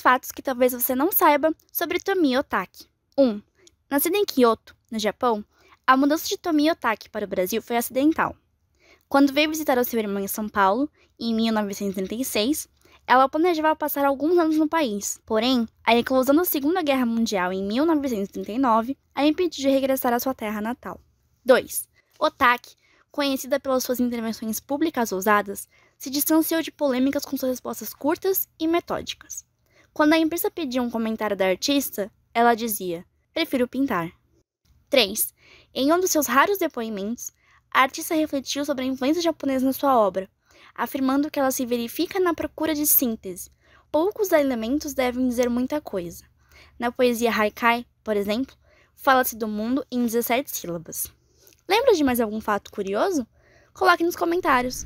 fatos que talvez você não saiba sobre Tomi Otaki. 1. Um, nascida em Kyoto, no Japão, a mudança de Tomi Otaki para o Brasil foi acidental. Quando veio visitar a sua irmã em São Paulo, em 1936, ela planejava passar alguns anos no país. Porém, a eclosão da Segunda Guerra Mundial em 1939 a impediu de regressar à sua terra natal. 2. Otaki, conhecida pelas suas intervenções públicas ousadas, se distanciou de polêmicas com suas respostas curtas e metódicas. Quando a imprensa pedia um comentário da artista, ela dizia: prefiro pintar. 3. Em um dos seus raros depoimentos, a artista refletiu sobre a influência japonesa na sua obra, afirmando que ela se verifica na procura de síntese. Poucos elementos devem dizer muita coisa. Na poesia haikai, por exemplo, fala-se do mundo em 17 sílabas. Lembra de mais algum fato curioso? Coloque nos comentários.